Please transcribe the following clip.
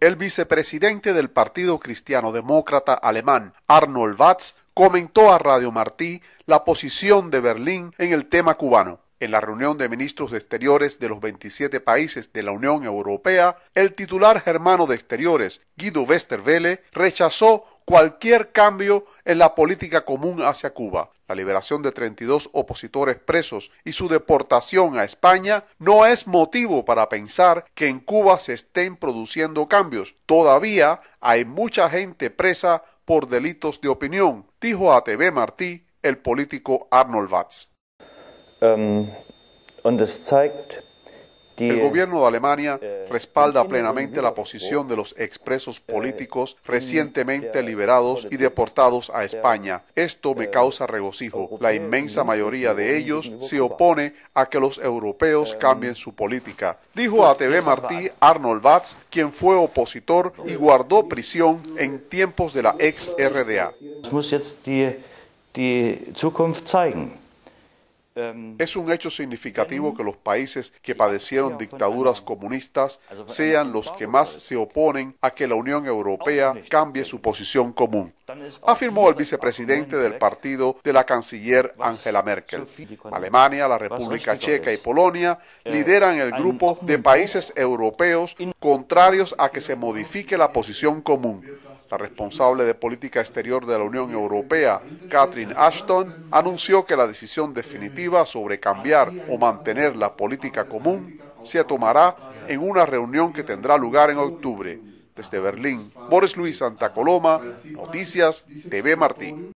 El vicepresidente del Partido Cristiano Demócrata alemán, Arnold Watz, comentó a Radio Martí la posición de Berlín en el tema cubano. En la reunión de ministros de Exteriores de los 27 países de la Unión Europea, el titular germano de Exteriores, Guido Westerwelle, rechazó cualquier cambio en la política común hacia Cuba. La liberación de 32 opositores presos y su deportación a España no es motivo para pensar que en Cuba se estén produciendo cambios. Todavía hay mucha gente presa por delitos de opinión, dijo a TV Martí el político Arnold Watts. Um, el gobierno de Alemania eh, respalda plenamente la posición de los expresos eh, políticos eh, recientemente liberados y deportados a España. Esto me causa regocijo. La inmensa mayoría de ellos se opone a que los europeos cambien su política, dijo pues, a TV Martí Arnold Batz, quien fue opositor y guardó prisión en tiempos de la ex RDA. Em, es un hecho significativo que los países que padecieron dictaduras comunistas sean los que más se oponen a que la Unión Europea este cambie su posición común, afirmó el vicepresidente del partido de la canciller Angela Merkel. Alemania, la República Checa y Polonia eh, lideran el grupo de países europeos contrarios a que se modifique la posición común la responsable de política exterior de la Unión Europea, Catherine Ashton, anunció que la decisión definitiva sobre cambiar o mantener la política común se tomará en una reunión que tendrá lugar en octubre. Desde Berlín, Boris Luis Santa Coloma, Noticias TV Martín.